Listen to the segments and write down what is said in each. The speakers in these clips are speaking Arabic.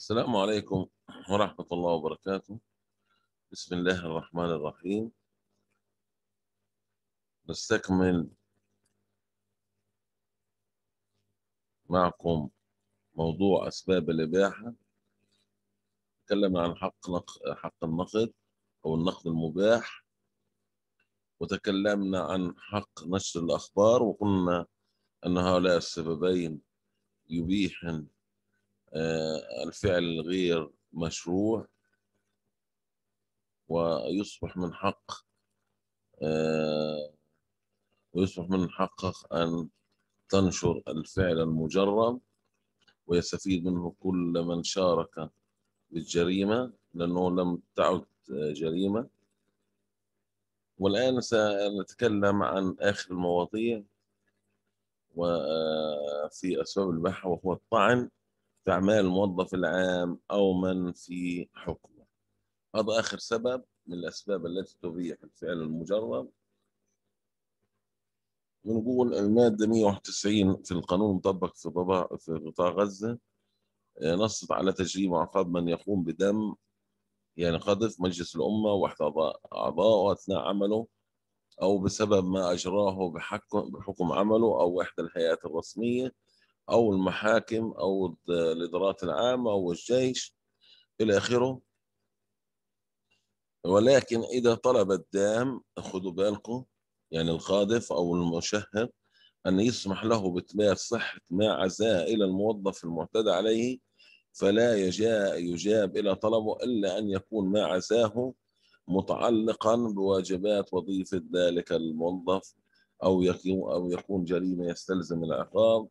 السلام عليكم ورحمة الله وبركاته بسم الله الرحمن الرحيم نستكمل معكم موضوع أسباب الإباحة تكلمنا عن حق حق النقد أو النقد المباح وتكلمنا عن حق نشر الأخبار وقلنا أن هؤلاء السببين يبيحن آه، الفعل غير مشروع ويصبح من حق آه، ويصبح من حقك أن تنشر الفعل المجرم ويستفيد منه كل من شارك بالجريمة لأنه لم تعد جريمة والآن سنتكلم عن آخر المواضيع وفي آه، أسباب البحث وهو الطعن في أعمال الموظف العام أو من في حكمه هذا آخر سبب من الأسباب التي تبيح الفعل المجرد بنقول المادة 191 في القانون المطبق في في قطاع غزة آه، نصت على تجريم وعقاب من يقوم بدم يعني قذف مجلس الأمة وأحد أعضاءه أثناء عمله أو بسبب ما أجراه بحكم, بحكم عمله أو إحدى الهيئات الرسمية او المحاكم او الادارات العامه او الجيش الى اخره ولكن اذا طلب الدام خذوا بالكم يعني القاذف او المشهد ان يسمح له باثبات صحه ما عزاه الى الموظف المعتدى عليه فلا يجاب الى طلبه الا ان يكون ما عزاه متعلقا بواجبات وظيفه ذلك الموظف او يكون او يكون جريمه يستلزم العقاب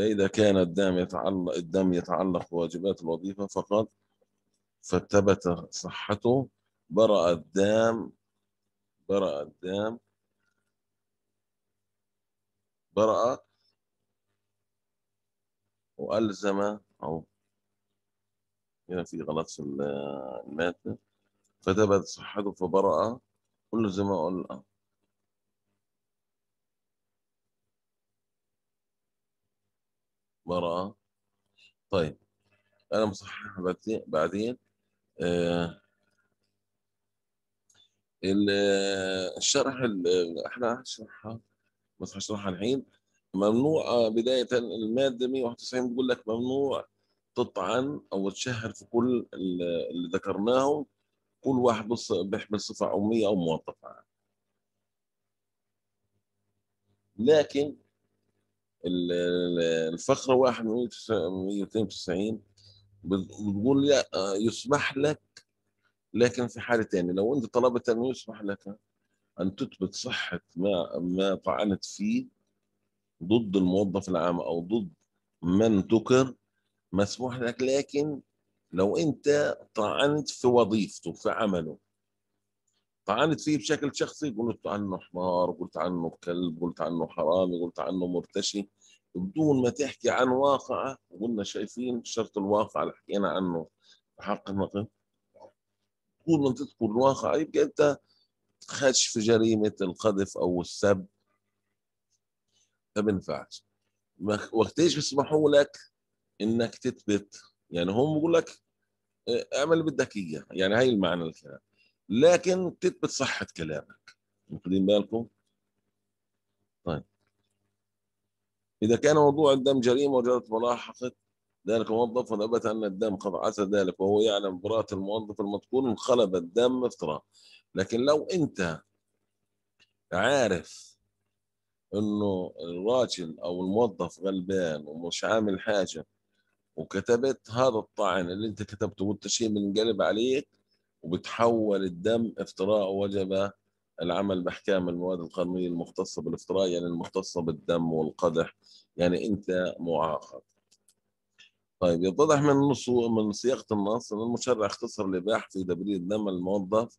فإذا كان الدم يتعلق الدم يتعلق بواجبات الوظيفة فقط فثبت صحته برأ الدم برأ الدم برأ وألزم أو هنا في غلط في المادة فثبت صحته فبرأ ألزم الأمر براءة طيب أنا مصحح بعدين آه الشرح احنا هشرحها بس هشرحها الحين ممنوع آه، بداية المادة 191 بتقول لك ممنوع تطعن أو تشهر في كل اللي ذكرناهم كل واحد بيحمل صفة عمومية أو موظفة لكن الفقره 192 بتقول يسمح لك لكن في حاله ثانيه لو انت طلبت ان يسمح لك ان تثبت صحه ما ما طعنت فيه ضد الموظف العام او ضد من ذكر مسموح لك لكن لو انت طعنت في وظيفته في عمله فأنا فيه بشكل شخصي قلت عنه حمار قلت عنه كلب قلت عنه حرامي قلت عنه مرتشي بدون ما تحكي عن واقعه وقلنا شايفين شرط الواقع اللي حكينا عنه حق النقد طول ما تذكر الواقع يبقى انت خدش في جريمه القذف او السب ما بينفعش وقتيش بيسمحوا لك انك تثبت يعني هم بقول لك آه، اعمل بدك اياه يعني هاي المعنى الكلام لكن تثبت صحة كلامك واخدين بالكم؟ طيب إذا كان موضوع الدم جريمة وجرت ملاحقة ذلك الموظف ونبت أن الدم قد عسى ذلك وهو يعلم براءة الموظف المذكور انقلب الدم افتراء لكن لو أنت عارف انه الراجل او الموظف غلبان ومش عامل حاجه وكتبت هذا الطعن اللي انت كتبته والتشهير بينقلب عليك وبتحول الدم افتراء وجب العمل باحكام المواد القانونيه المختصه بالافتراء يعني المختصه بالدم والقدح يعني انت معاقب طيب يتضح من نص من صياغه النص ان المشرع اختصر الاباحه في تبرير دم الموظف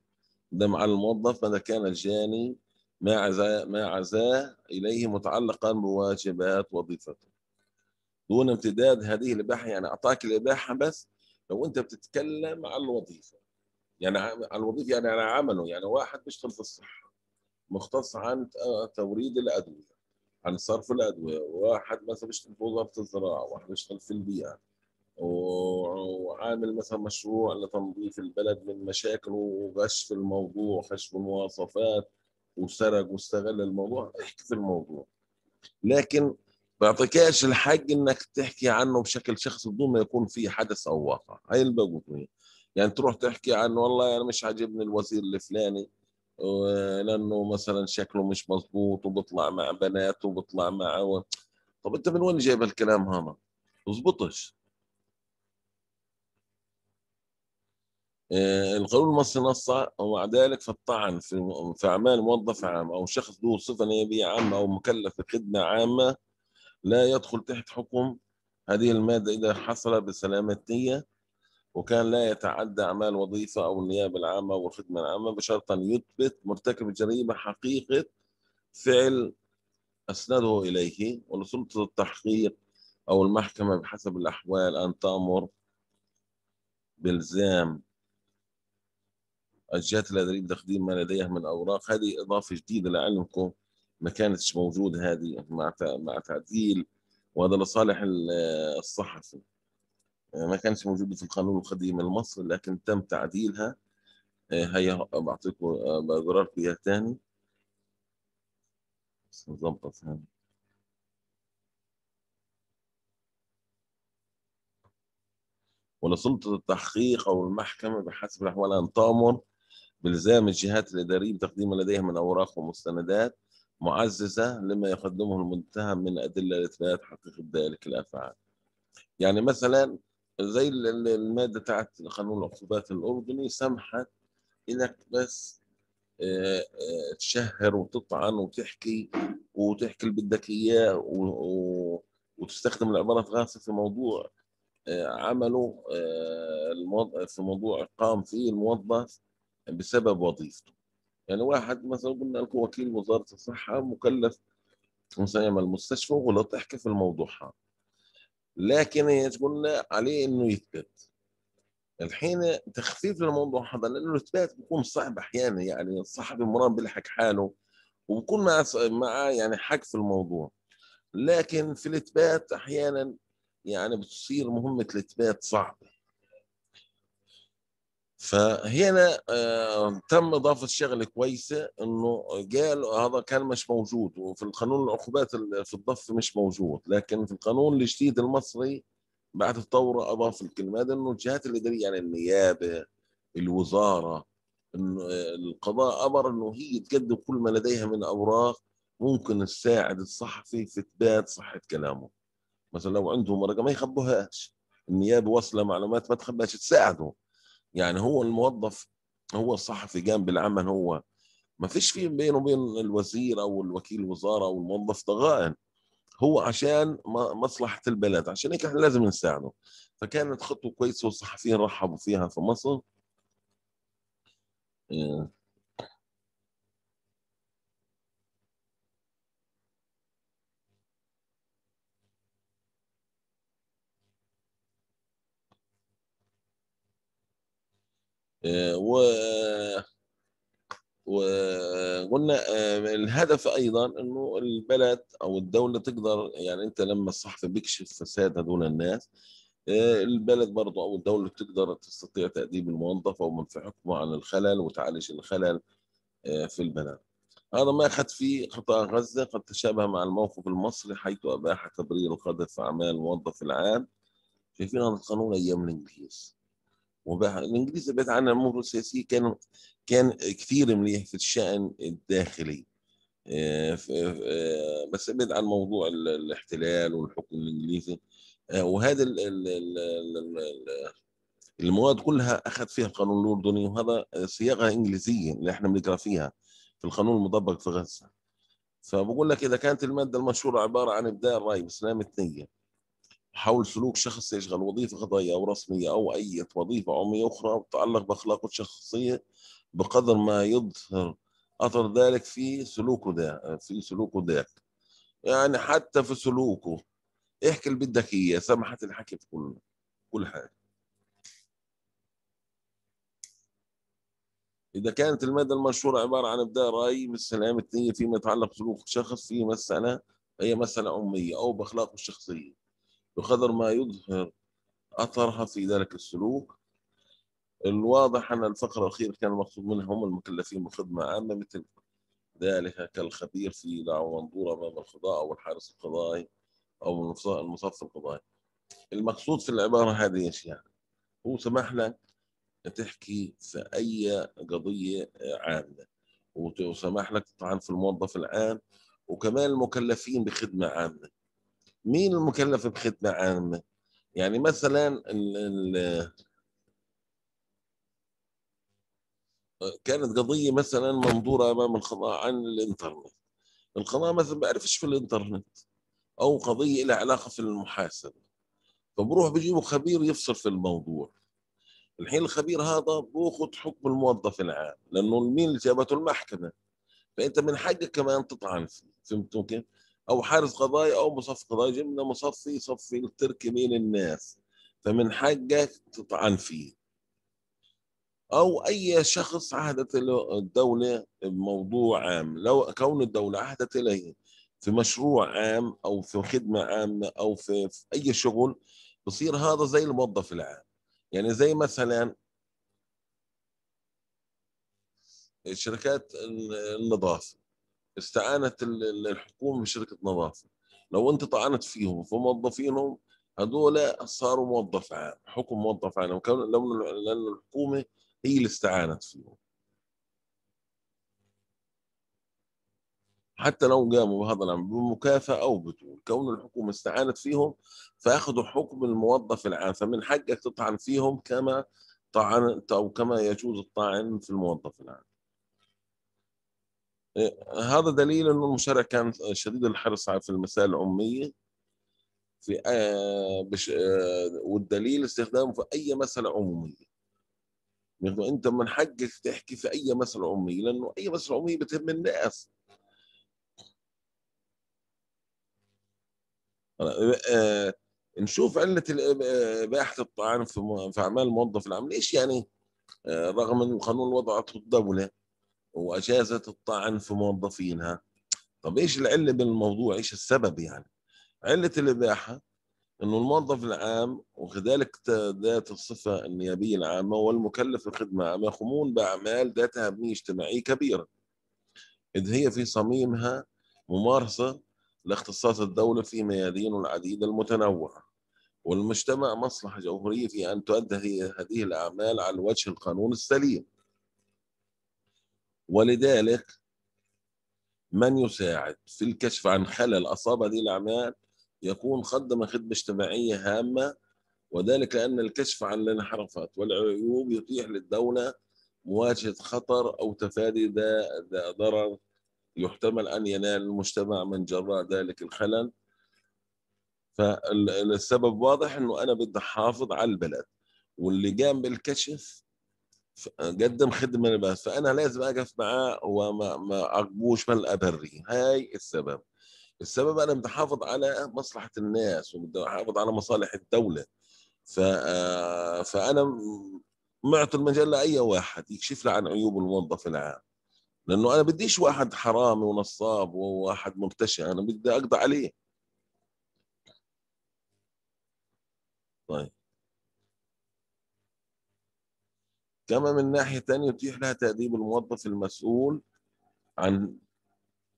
دم على الموظف ماذا كان الجاني ما عزاه ما عزاه اليه متعلقا بواجبات وظيفته دون امتداد هذه الاباحه يعني اعطاك الاباحه بس لو انت بتتكلم عن الوظيفه يعني الوظيفه يعني على عمله يعني واحد بيشتغل في الصحه مختص عن توريد الادويه عن صرف الادويه واحد مثلا بيشتغل في وزاره الزراعه واحد بيشتغل في البيئه وعامل مثلا مشروع لتنظيف البلد من مشاكل وغش في الموضوع غش في المواصفات وسرق واستغل الموضوع احكي في الموضوع لكن بيعطيكاش الحق انك تحكي عنه بشكل شخصي بدون ما يكون في حدث او واقع هاي بقوله يعني تروح تحكي عن والله انا مش عاجبني الوزير الفلاني لانه مثلا شكله مش مظبوط وبطلع مع بنات وبطلع مع و... طب انت من وين جايب الكلام هذا؟ بظبطش القانون آه، المصري نص ومع ذلك فالطعن في في اعمال موظف عام او شخص ذو صفه نيابيه عامه او مكلف بخدمه عامه لا يدخل تحت حكم هذه الماده اذا حصل بسلامه نيه وكان لا يتعدى أعمال وظيفة أو النيابة العامة والخدمة العامة بشرط أن يثبت مرتكب الجريمة حقيقة فعل أسنده إليه ولسلطة التحقيق أو المحكمة بحسب الأحوال أن تأمر بإلزام الجهات الأدريب تقديم ما لديها من أوراق هذه إضافة جديدة لعلمكم ما كانتش موجودة هذه مع مع تعديل وهذا لصالح الصحفي آه، ما كانتش موجودة في القانون القديم المصري لكن تم تعديلها آه، هيا بعطيكم آه، بقرار فيها ثاني تاني بس نظبط هنا ولسلطة التحقيق أو المحكمة بحسب الأحوال أن تأمر بإلزام الجهات الإدارية بتقديم ما لديها من أوراق ومستندات معززة لما يقدمه المتهم من أدلة لإثبات حقيقة ذلك الأفعال يعني مثلا زي الماده بتاعت قانون العقوبات الاردني سمحت لك بس آه، آه، تشهر وتطعن وتحكي وتحكي اللي بدك اياه وتستخدم العبارات غاصه آه، في موضوع عمله في موضوع قام فيه الموظف بسبب وظيفته يعني واحد مثلا قلنا لكم وكيل وزاره الصحه مكلف مثلا يعمل مستشفى ولا تحكي في الموضوع هذا لكن تقول عليه انه يثبت الحين تخفيف للموضوع هذا لانه الاثبات بيكون صعب احيانا يعني الصحفي مرام بيلحق حاله وبكون مع مع يعني حق في الموضوع لكن في الاثبات احيانا يعني بتصير مهمه الاثبات صعبه فهنا آه، تم اضافه شغله كويسه انه قال هذا كان مش موجود وفي القانون العقوبات في الضف مش موجود لكن في القانون الجديد المصري بعد الثوره اضاف الكلمه هذا انه الجهات الاداريه يعني النيابه الوزاره انه القضاء امر انه هي تقدم كل ما لديها من اوراق ممكن تساعد الصحفي في اثبات صحه كلامه مثلا لو عندهم ورقه ما يخبوهاش النيابه واصله معلومات ما تخباش تساعده يعني هو الموظف هو الصحفي جنب العمل هو ما فيش في بينه وبين الوزير او الوكيل الوزاره او الموظف ضغائن هو عشان مصلحه البلد عشان هيك احنا لازم نساعده فكانت خطوه كويسه والصحفيين رحبوا فيها في مصر آه. آه، و وقلنا آه، الهدف ايضا انه البلد او الدوله تقدر يعني انت لما الصحفي بيكشف فساد هذول الناس آه، البلد برضه او الدوله بتقدر تستطيع تاديب الموظف او من في حكمه عن الخلل وتعالج الخلل في البلد. هذا ما أخذ فيه قطاع غزة قد تشابه مع الموقف المصري حيث أباح تبرير القذف أعمال الموظف العام شايفين هذا القانون أيام الإنجليز الانجليز ابعد عن الامور السياسيه كان كان كثير مليح في الشان الداخلي آه، آه، بس بعيد عن موضوع الاحتلال والحكم الانجليزي آه، وهذا المواد كلها اخذ فيها القانون الاردني وهذا صياغه انجليزيه اللي احنا بنقرا فيها في القانون المطبق في غزه فبقول لك اذا كانت الماده المنشوره عباره عن ابداء الراي بسلام الثنيه حول سلوك شخص يشغل وظيفة قضائية أو رسمية أو أي وظيفة عمومية أخرى تتعلق بأخلاقه الشخصية بقدر ما يظهر أثر ذلك في سلوكه ده في سلوكه ذاك يعني حتى في سلوكه احكي اللي بدك إياه سمحت الحكي في كل كل حاجة إذا كانت المادة المنشورة عبارة عن إبداء رأي باستلام النية فيما يتعلق بسلوك شخص في مسألة هي مسألة أمية أو بأخلاقه الشخصية بقدر ما يظهر أثرها في ذلك السلوك الواضح أن الفقرة الأخيرة كان المقصود منها هم المكلفين بخدمة عامة مثل ذلك كالخبير في دعوه منظور أمام القضاء أو الحارس القضائي أو المصف القضائي المقصود في العبارة هذه إيش يعني هو سمح لك تحكي في أي قضية عامة وسمح لك تطعن في الموظف العام وكمان المكلفين بخدمة عامة مين المكلف بخدمه عامه؟ يعني مثلا ال ال كانت قضيه مثلا منظوره امام القضاء عن الانترنت. القضاء مثلا بيعرفش في الانترنت او قضيه لها علاقه في المحاسبه. فبروح بجيبوا خبير يفصل في الموضوع. الحين الخبير هذا بياخذ حكم الموظف العام لانه مين اللي جابته المحكمه. فانت من حقك كمان تطعن فيه، فهمتوا كيف؟ او حارس قضايا او مصفي قضايا جبنا مصفي يصفي التركي بين الناس فمن حقك تطعن فيه او اي شخص عهدت الدوله بموضوع عام لو كون الدوله عهدت اليه في مشروع عام او في خدمه عامه او في, في اي شغل بصير هذا زي الموظف العام يعني زي مثلا الشركات النظافه استعانت الحكومه بشركه نظافه لو انت طعنت فيهم في موظفينهم هذول صاروا موظف عام حكم موظف عام لان الحكومه هي اللي استعانت فيهم حتى لو قاموا بهذا الامر بمكافاه او بدون كون الحكومه استعانت فيهم فاخذوا حكم الموظف العام فمن حقك تطعن فيهم كما طعنت او كما يجوز الطعن في الموظف العام آه، هذا دليل أن المشرع كان شديد الحرص في المسائل العمية في آه، بش آه، والدليل استخدامه في أي مسألة عمومية يعني أنت من حقك تحكي في أي مسألة عمومية لأنه أي مسألة عمومية بتهم الناس نشوف علة إباحة الطعام في أعمال الموظف العمل إيش يعني رغم أن القانون وضعته الدولة وأجازة الطعن في موظفينها طب ايش العله بالموضوع ايش السبب يعني عله الاباحه انه الموظف العام وكذلك ذات الصفه النيابيه العامه والمكلف الخدمه يقومون باعمال ذات اهميه اجتماعيه كبيره اذ هي في صميمها ممارسه لاختصاص الدوله في ميادين العديده المتنوعه والمجتمع مصلحه جوهريه في ان تؤدى هذه الاعمال على الوجه القانون السليم ولذلك من يساعد في الكشف عن خلل أصاب هذه الأعمال يكون خدم خدمة اجتماعية هامة وذلك أن الكشف عن الانحرافات والعيوب يتيح للدولة مواجهة خطر أو تفادي ذا ضرر يحتمل أن ينال المجتمع من جراء ذلك الخلل فالسبب واضح أنه أنا بدي أحافظ على البلد واللي قام بالكشف قدم خدمه لبس فانا لازم اقف معاه وما ما اقبوش من الابري هاي السبب السبب انا متحافظ على مصلحه الناس ومتحافظ على مصالح الدوله ف آه، فانا معطي المجال لاي واحد يكشف لي عن عيوب الموظف العام لانه انا بديش واحد حرامي ونصاب وواحد مرتشي انا بدي اقضي عليه طيب كما من ناحية ثانية يتيح لها تأديب الموظف المسؤول عن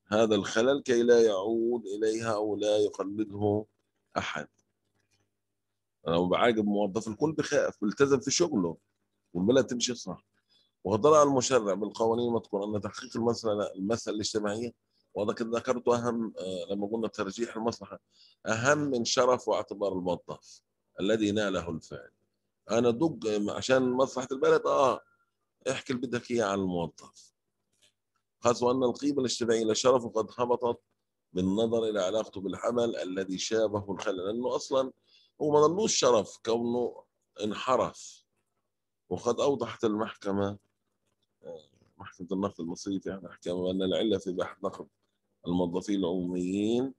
هذا الخلل كي لا يعود إليها أو لا يقلده أحد أنا بعاقب موظف الكل بخاف بالتزم في شغله والبلد تمشي صح وطلع المشرع بالقوانين المذكورة أن تحقيق المسألة المسألة الاجتماعية وهذا كنت ذكرته أهم آه، لما قلنا ترجيح المصلحة أهم من شرف واعتبار الموظف الذي ناله الفعل انا دق عشان مصلحه البلد اه احكي اللي بدك اياه عن الموظف خاصة أن القيمة الاجتماعية لشرفه قد هبطت بالنظر إلى علاقته بالعمل الذي شابه الخلل لأنه أصلا هو ما ظلوش شرف كونه انحرف وقد أوضحت المحكمة آه، محكمة النقد المصرية يعني أحكام أن العلة في بحث نقد الموظفين العموميين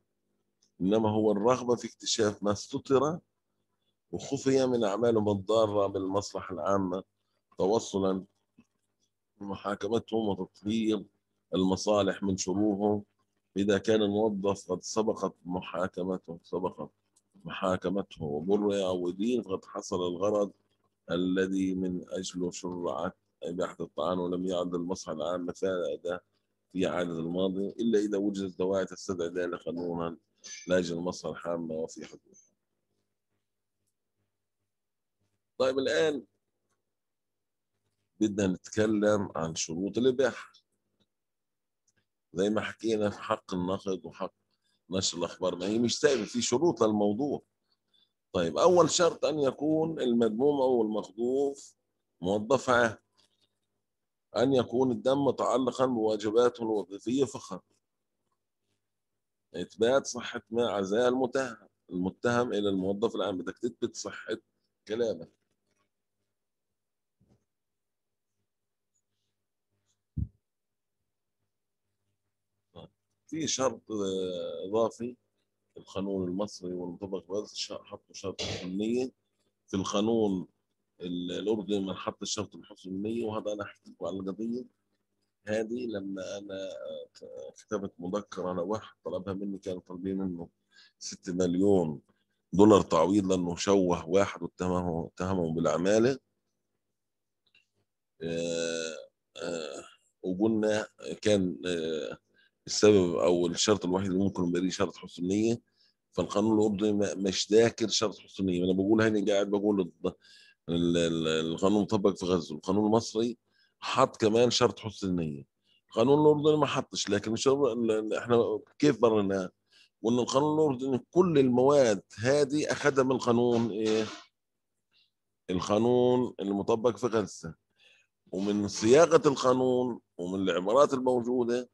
إنما هو الرغبة في اكتشاف ما استتر وخفي من أعمالهم الضارة بالمصلحة العامة توصلا لمحاكمتهم وتطهير المصالح من شروهم إذا كان الموظف قد سبقت محاكمته سبقت محاكمته وبر أو دين فقد حصل الغرض الذي من أجله شرعت إباحة الطعام ولم يعد المصلحة العامة فائدة في عادة الماضي إلا إذا وجدت دواعي تستدعي ذلك قانونا لاجل المصلحة العامة وفي حدود طيب الآن بدنا نتكلم عن شروط الإباحة زي ما حكينا في حق النقد وحق نشر الأخبار ما هي مش ثابت في شروط للموضوع طيب أول شرط أن يكون المذموم أو المخضوف موظف عام أن يكون الدم متعلقا بواجباته الوظيفية فقط إثبات صحة ما عزاه المتهم المتهم إلى الموظف العام بدك تثبت صحة كلامك في شرط آه، اضافي القانون المصري والمطبق بس حطوا شرط الحمية في القانون الاردني ما حط شرط الحسن النيه وهذا انا حكيت على القضيه هذه لما انا آه، كتبت مذكره لواحد واحد طلبها مني كانوا طالبين منه 6 مليون دولار تعويض لانه شوه واحد واتهمه اتهمه بالعماله آه، وقلنا كان السبب او الشرط الوحيد اللي ممكن يبقى شرط حسن نيه فالقانون الاردني مش ذاكر شرط حسن نيه انا بقول هاني قاعد بقول القانون مطبق في غزه القانون المصري حط كمان شرط حسن النيه القانون الاردني ما حطش لكن احنا كيف بررناه وان القانون الاردني كل المواد هذه اخذها من القانون ايه القانون المطبق في غزه ومن صياغه القانون ومن العبارات الموجوده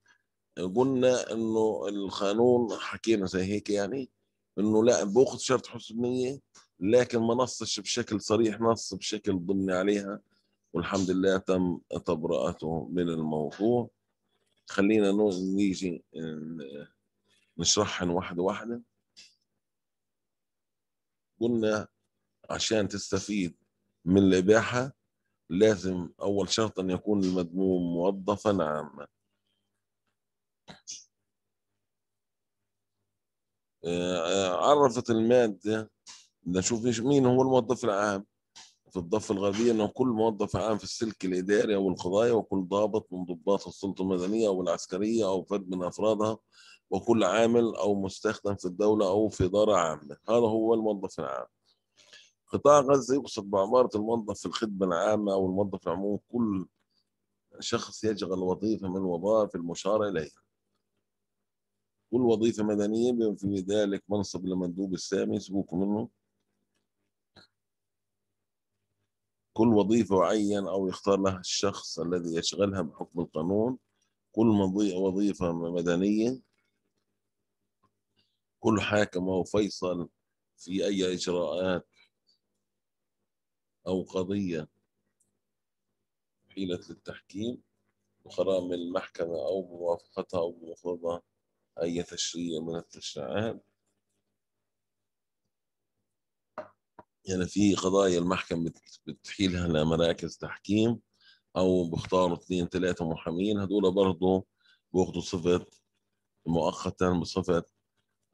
قلنا انه القانون حكينا زي هيك يعني انه لا باخذ شرط حسن نيه لكن ما نصش بشكل صريح نص بشكل ضمني عليها والحمد لله تم تبرأته من الموضوع خلينا نيجي آه، نشرحهم واحدة واحدة قلنا عشان تستفيد من الإباحة لازم أول شرط أن يكون المذموم موظفا عاما آه، عرفت المادة نشوف مين هو الموظف العام في الضفة الغربية أنه كل موظف عام في السلك الإداري أو القضايا وكل ضابط من ضباط السلطة المدنية أو العسكرية أو فرد من أفرادها وكل عامل أو مستخدم في الدولة أو في إدارة عامة هذا هو الموظف العام قطاع غزة يقصد بعمارة الموظف في الخدمة العامة أو الموظف العموم كل شخص يشغل وظيفة من وظائف المشار إليها كل وظيفة مدنية بما في ذلك منصب لمندوب السامي سيبوكم منه كل وظيفة عين أو يختار لها الشخص الذي يشغلها بحكم القانون كل وظيفة مدنية كل حاكم أو فيصل في أي إجراءات أو قضية حيلة للتحكيم وخرام من المحكمة أو بموافقتها أو بمفرضها أي تشريع من التشريعات يعني في قضايا المحكمة بتحيلها لمراكز تحكيم أو بيختاروا اثنين ثلاثة محامين هدول برضه بياخذوا صفة مؤقتا بصفة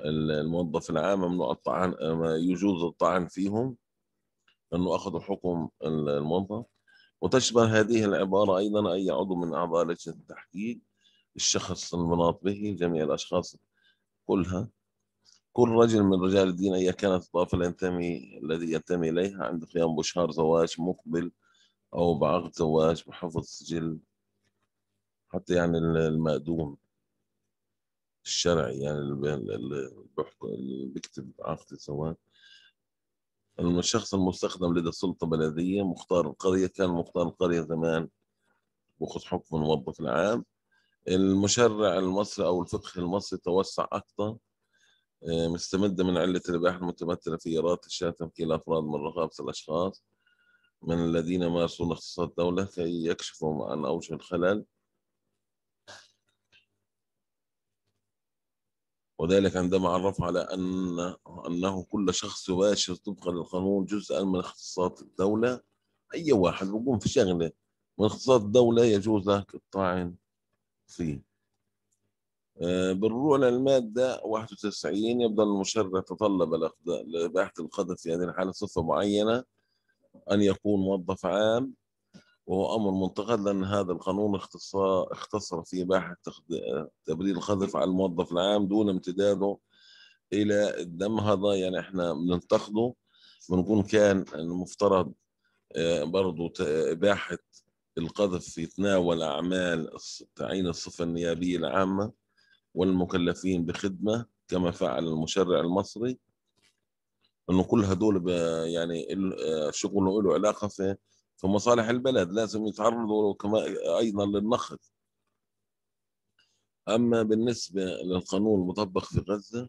الموظف العام ممنوع الطعن يجوز الطعن فيهم أنه أخذوا حكم الموظف وتشبه هذه العبارة أيضا أي عضو من أعضاء لجنة التحقيق الشخص المناط به جميع الأشخاص كلها كل رجل من رجال الدين أيا كانت الطائفة ينتمي الذي ينتمي إليها عند قيام بشهر زواج مقبل أو بعقد زواج بحفظ سجل حتى يعني المأدون الشرعي يعني اللي بيكتب عقد الزواج الشخص المستخدم لدى السلطة البلدية مختار القرية كان مختار القرية زمان وخذ حكم الموظف العام المشرع المصري أو الفقه المصري توسع أكثر آه، مستمدة من علة الإباحة المتمثلة في ايراد الشهادة تمكين الأفراد من رقابه الأشخاص من الذين مارسون اختصاص الدولة كي يكشفوا عن أوجه الخلل وذلك عندما عرف على أن أنه كل شخص يباشر طبقا للقانون جزءا من اختصاص الدولة أي واحد بيقوم في شغلة من اختصاص الدولة يجوز له الطعن سي بالروح للمادة 91 يفضل المشرع تطلب لإباحة القذف في هذه الحالة صفة معينة أن يكون موظف عام وهو أمر منتقد لأن هذا القانون اختصر, اختصر في إباحة تبرير القذف على الموظف العام دون امتداده إلى الدمهضة يعني إحنا بننتقده بنكون كان المفترض آه، برضه إباحة القذف يتناول أعمال تعيين الصفة النيابية العامة والمكلفين بخدمة كما فعل المشرع المصري انه كل هدول يعني آه، شغله له علاقه في في مصالح البلد لازم يتعرضوا كما ايضا للنقد اما بالنسبه للقانون المطبق في غزه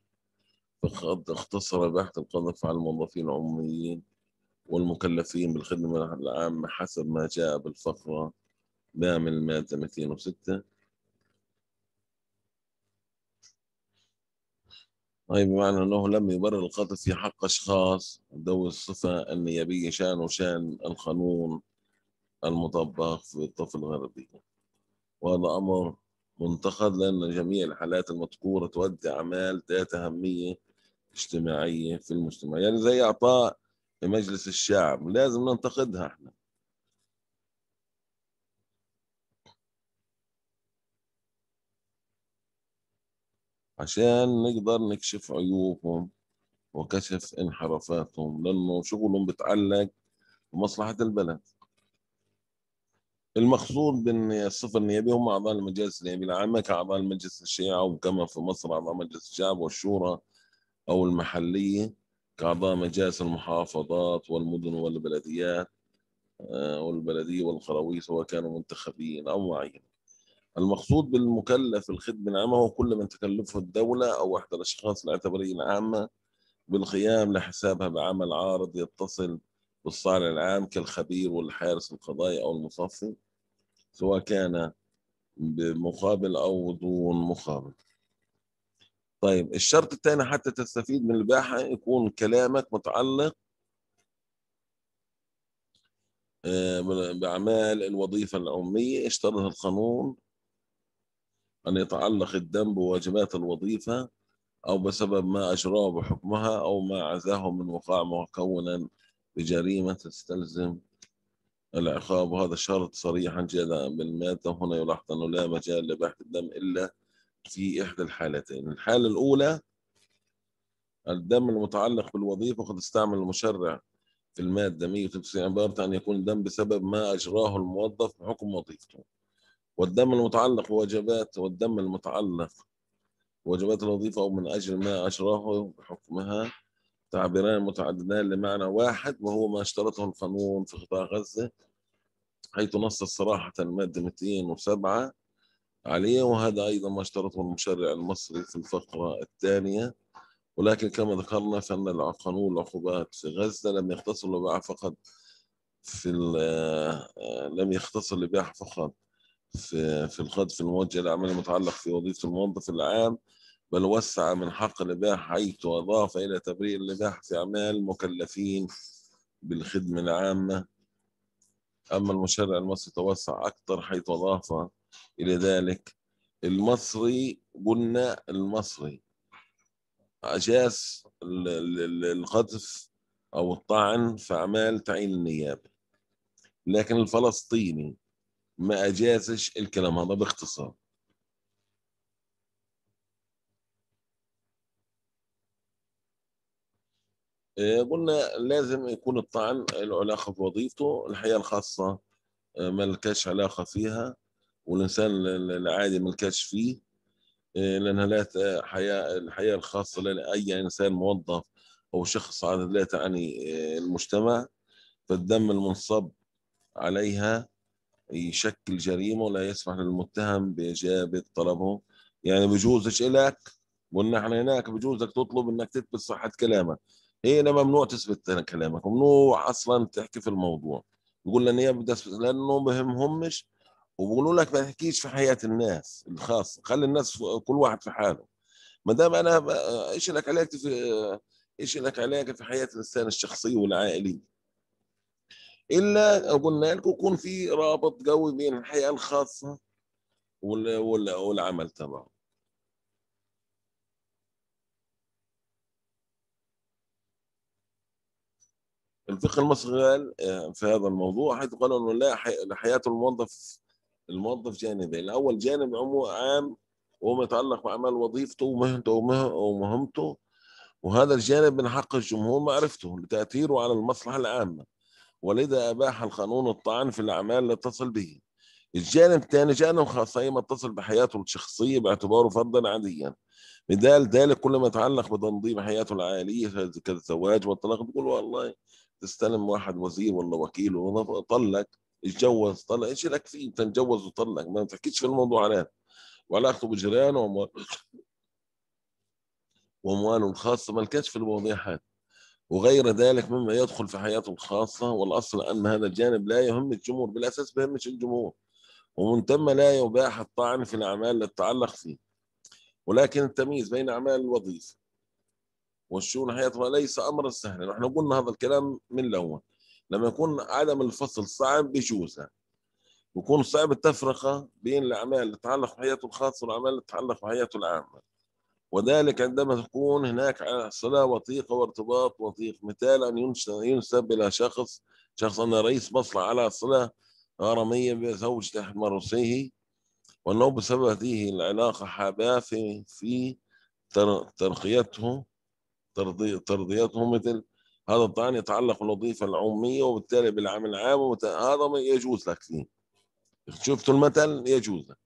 فقد اختصر بحث القذف على الموظفين العموميين والمكلفين بالخدمة العامة حسب ما جاء بالفقرة بها من المادة 206 أي طيب، بمعنى أنه لم يبرر القاضي في حق أشخاص ذوي الصفة النيابية شأن وشأن القانون المطبق في الطفل الغربي وهذا أمر منتقد لأن جميع الحالات المذكورة تؤدي أعمال ذات أهمية اجتماعية في المجتمع يعني زي إعطاء مجلس الشعب لازم ننتقدها احنا عشان نقدر نكشف عيوبهم وكشف انحرافاتهم لأنه شغلهم بتعلق بمصلحة البلد المقصود بالصفة النيابية هم أعضاء المجالس النيابية العامة كأعضاء المجلس الشيعة وكما في مصر أعضاء مجلس الشعب والشورى أو المحلية كأعضاء مجالس المحافظات والمدن والبلديات آه، والبلدية والقروية سواء كانوا منتخبين أو معين المقصود بالمكلف الخدمة العامة هو كل من تكلفه الدولة أو أحد الأشخاص الاعتبارية العامة بالقيام لحسابها بعمل عارض يتصل بالصانع العام كالخبير والحارس القضائي أو المصفي سواء كان بمقابل أو دون مقابل طيب الشرط الثاني حتى تستفيد من الباحة يكون كلامك متعلق بأعمال آه، الوظيفة العمومية اشترط القانون أن يتعلق الدم بواجبات الوظيفة أو بسبب ما أجراه بحكمها أو ما عزاه من وقاع مكونا بجريمة تستلزم العقاب وهذا شرط صريحا جدا بالمادة هنا يلاحظ أنه لا مجال لباحة الدم إلا في إحدى الحالتين الحالة الأولى الدم المتعلق بالوظيفة قد استعمل المشرع في المادة 190 عبارة عن يكون الدم بسبب ما أجراه الموظف بحكم وظيفته والدم المتعلق بوجبات والدم المتعلق بوجبات الوظيفة أو من أجل ما أجراه بحكمها تعبيران متعددان لمعنى واحد وهو ما اشترطه القانون في قطاع غزة حيث نص صراحة المادة 207 عليه وهذا أيضا ما اشترطه المشرع المصري في الفقرة الثانية ولكن كما ذكرنا فإن قانون العقوبات في غزة لم يختصر لبيع فقط في آه، لم يختصر لبيع فقط في في القذف الموجه لأعمال المتعلق في وظيفة الموظف العام بل وسع من حق الإباحة حيث أضاف إلى تبرير الإباحة في أعمال مكلفين بالخدمة العامة أما المشرع المصري توسع أكثر حيث أضاف إلى ذلك المصري قلنا المصري أساس القذف أو الطعن في أعمال تعيين النيابة لكن الفلسطيني ما أجازش الكلام هذا باختصار آه، قلنا لازم يكون الطعن له علاقة بوظيفته الحياة الخاصة آه، ملكاش علاقة فيها والانسان العادي ما لكاش فيه آه، لا حياه الحياه الخاصه لاي انسان موظف او شخص على لا تعني آه، المجتمع فالدم المنصب عليها يشكل جريمه ولا يسمح للمتهم باجابه طلبه يعني بجوزش الك ونحن هناك بجوزك تطلب انك تثبت صحه كلامك هنا ممنوع تثبت كلامك ممنوع اصلا تحكي في الموضوع يقول لنا يا بدي لانه بهمهمش وبقولوا لك ما تحكيش في حياه الناس الخاصه خلي الناس كل واحد في حاله ما دام انا ايش لك علاقه في ايش لك علاقه في حياه الانسان الشخصيه والعائليه الا قلنا لكم يكون في رابط قوي بين الحياه الخاصه والعمل تبعه الفقه المصري قال آه، في هذا الموضوع حيث قال انه لا حياه الموظف الموظف جانبين الأول جانب عمو عام وما يتعلق بعمل وظيفته ومهنته ومهمته وهذا الجانب من حق الجمهور معرفته لتأثيره على المصلحة العامة ولذا أباح القانون الطعن في الأعمال اللي اتصل به الجانب الثاني جانب خاص ما اتصل بحياته الشخصية باعتباره فردا عاديا مثال ذلك كل ما يتعلق بتنظيم حياته العائلية كالزواج والطلاق تقول والله تستلم واحد وزير ولا وكيل وطلق اتجوز طلع ايش لك فيه انت متجوز وطلق ما تحكيش في الموضوع علينا وعلاقته بجيرانه واموال وامواله الخاصه ما لكش في المواضيع هذه وغير ذلك مما يدخل في حياته الخاصة والأصل أن هذا الجانب لا يهم الجمهور بالأساس بهمش الجمهور ومن ثم لا يباح الطعن في الأعمال التي تتعلق فيه ولكن التمييز بين أعمال الوظيفة والشؤون الحياتية ليس أمرا سهلا نحن قلنا هذا الكلام من الأول لما يكون عدم الفصل صعب بيجوزها يكون صعب التفرقة بين الأعمال اللي تتعلق بحياته الخاصة والأعمال اللي تتعلق بحياته العامة وذلك عندما تكون هناك صلة وثيقة وارتباط وثيق مثالا ينسب إلى شخص شخص أن رئيس مصلحة على صلة غرامية بزوجته مرسيه وأنه بسبب هذه العلاقة حاباه في في ترقيته ترضيته مثل هذا الطعن يتعلق بالوظيفة العمومية وبالتالي بالعمل العام هذا ما يجوز لك فيه شفتوا المثل يجوز لك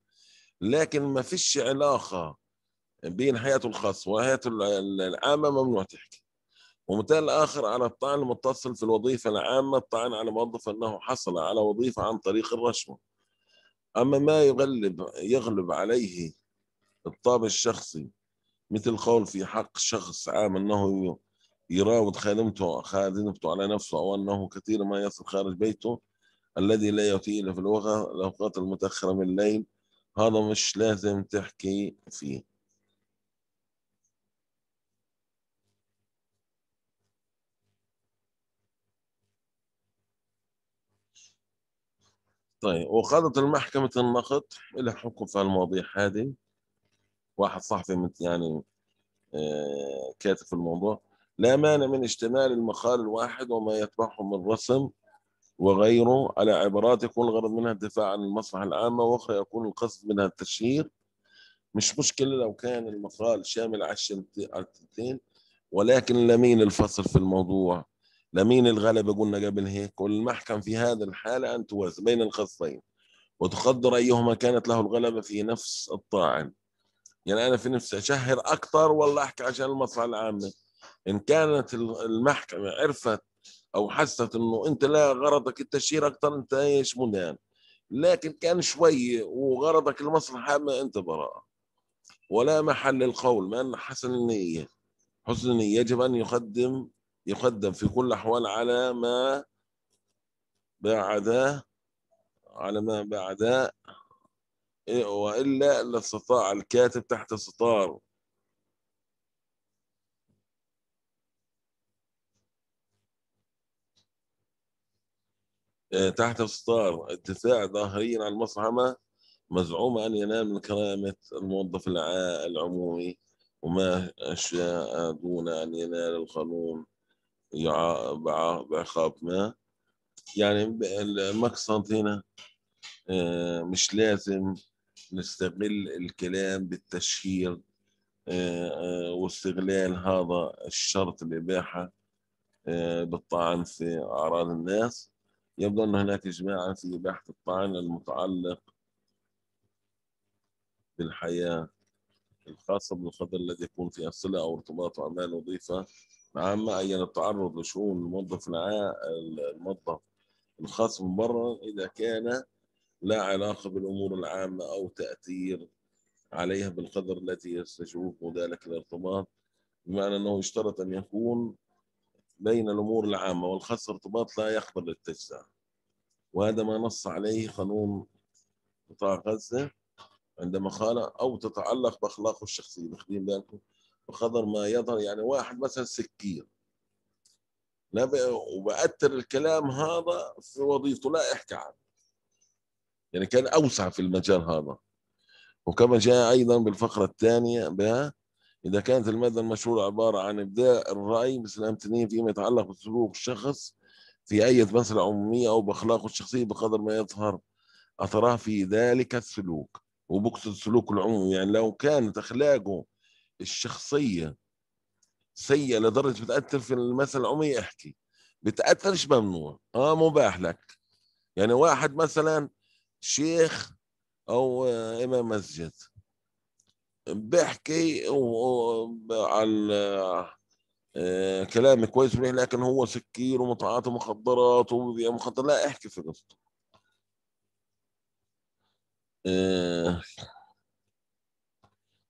لكن ما فيش علاقة بين حياته الخاصة وحياته العامة ممنوع تحكي ومثال آخر على الطعن المتصل في الوظيفة العامة الطعن على موظف أنه حصل على وظيفة عن طريق الرشوة أما ما يغلب يغلب عليه الطابع الشخصي مثل قول في حق شخص عام أنه يراود خادمته خادمته على نفسه أو أنه كثير ما يصل خارج بيته الذي لا يأتي إلا في الأوقات المتأخرة من الليل هذا مش لازم تحكي فيه طيب وقالت المحكمة النقد إلى حكم في المواضيع هذه واحد صحفي يعني آه، كاتب في الموضوع لا مانع من اشتمال المقال الواحد وما يتبعه من رسم وغيره على عبارات يكون الغرض منها الدفاع عن المصلحة العامة وأخرى يكون القصد منها التشهير مش مشكلة لو كان المقال شامل على الشتين ولكن لمين الفصل في الموضوع لمين الغلبة قلنا قبل هيك والمحكم في هذا الحالة أن توازن بين الخصين وتقدر أيهما كانت له الغلبة في نفس الطاعن يعني أنا في نفسي أشهر أكثر ولا أحكي عشان المصلحة العامة إن كانت المحكمة عرفت أو حست إنه أنت لا غرضك التشهير أكثر أنت إيش مدان يعني؟ لكن كان شوي وغرضك المصلحة ما أنت براءة ولا محل للقول ما أن حسن النية حسن النية يجب أن يقدم يقدم في كل الأحوال على ما بعد على ما بعد إيه، والا لاستطاع الكاتب تحت ستار آه، تحت الستار اتساع ظاهريا على المصعمة مزعوم أن ينال من كرامة الموظف العمومي وما أشياء دون أن ينال القانون بعقاب ما يعني المقصد هنا آه، مش لازم نستغل الكلام بالتشهير آه، واستغلال هذا الشرط الإباحة بالطعن في أعراض الناس يبدو أن هناك إجماعا في بحث الطعن المتعلق بالحياة الخاصة بالقدر الذي يكون في الصلة أو ارتباط أعمال وظيفة عامة أي التعرض لشؤون الموظف الموظف الخاص من برا إذا كان لا علاقة بالأمور العامة أو تأثير عليها بالقدر التي يستجوب ذلك الارتباط بمعنى أنه يشترط أن يكون بين الأمور العامة والخاصة ارتباط لا يقبل التجزئة وهذا ما نص عليه قانون قطاع غزة عندما قال أو تتعلق بأخلاقه الشخصية مخدين بالكم بقدر ما يظهر يعني واحد مثلا سكير لا وبأثر الكلام هذا في وظيفته لا احكي عنه يعني كان أوسع في المجال هذا وكما جاء أيضا بالفقرة الثانية بها إذا كانت المادة المشهورة عبارة عن إبداء الرأي مثل الأمثلية فيما يتعلق بسلوك الشخص في أي مسألة عمومية أو بأخلاقه الشخصية بقدر ما يظهر أثرها في ذلك السلوك وبقصد السلوك العمومي يعني لو كانت أخلاقه الشخصية سيئة لدرجة بتأثر في المسألة العمومية احكي بتأثرش ممنوع آه مباح لك يعني واحد مثلا شيخ أو آه، إمام مسجد بيحكي على آه، كلام كويس منيح لكن هو سكير ومطاعات ومخدرات وبيبيع مخدرات لا احكي في قصته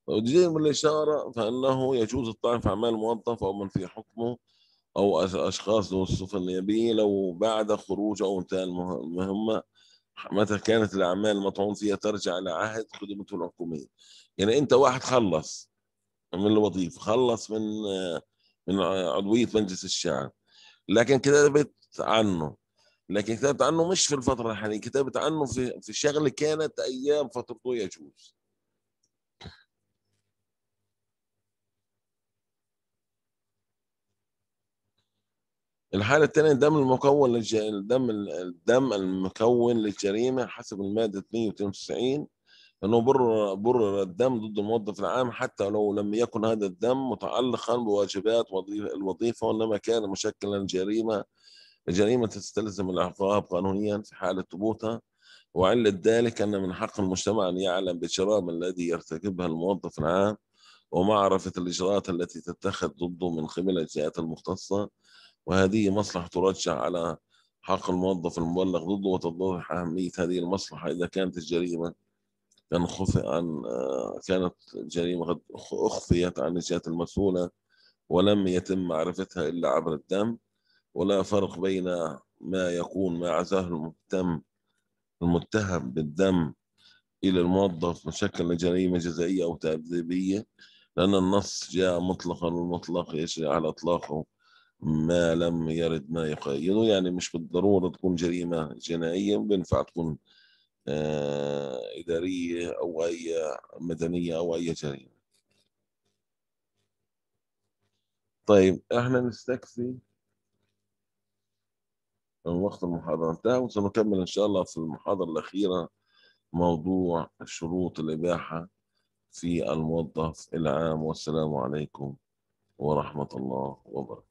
وجزء آه، من الإشارة فأنه يجوز الطعن في أعمال الموظف أو من في حكمه أو أشخاص ذو الصفة النيابية لو بعد خروج أو انتهاء المهمة متى كانت الأعمال المطعون فيها ترجع لعهد خدمته الحكومية يعني أنت واحد خلص من الوظيفة خلص من من عضوية مجلس الشعب لكن كتبت عنه لكن كتبت عنه مش في الفترة الحالية كتبت عنه في في شغله كانت أيام فترته يجوز الحالة الثانية الدم المكون للج... الدم الدم المكون للجريمة حسب المادة 192 أنه برر بر الدم ضد الموظف العام حتى لو لم يكن هذا الدم متعلقا بواجبات وظيفة الوظيفة وإنما كان مشكلا جريمة جريمة تستلزم العقاب قانونيا في حالة ثبوتها وعلة ذلك أن من حق المجتمع أن يعلم بالجرائم الذي يرتكبها الموظف العام ومعرفة الإجراءات التي تتخذ ضده من قبل الجهات المختصة وهذه مصلحة ترجع على حق الموظف المبلغ ضده وتتضح أهمية هذه المصلحة إذا كانت الجريمة كان خفي عن آه، كانت الجريمة قد أخفيت عن الجهات المسؤولة ولم يتم معرفتها إلا عبر الدم ولا فرق بين ما يكون ما عزاه المتهم المتهم بالدم إلى الموظف مشكل جريمة جزائية أو تعذيبية لأن النص جاء مطلقا والمطلق يشري على إطلاقه ما لم يرد ما يقيده يعني مش بالضرورة تكون جريمة جنائية بينفع تكون آه، إدارية أو أي مدنية أو أي جريمة طيب احنا نستكفي من وقت المحاضرة انتهى وسنكمل إن شاء الله في المحاضرة الأخيرة موضوع شروط الإباحة في الموظف العام والسلام عليكم ورحمة الله وبركاته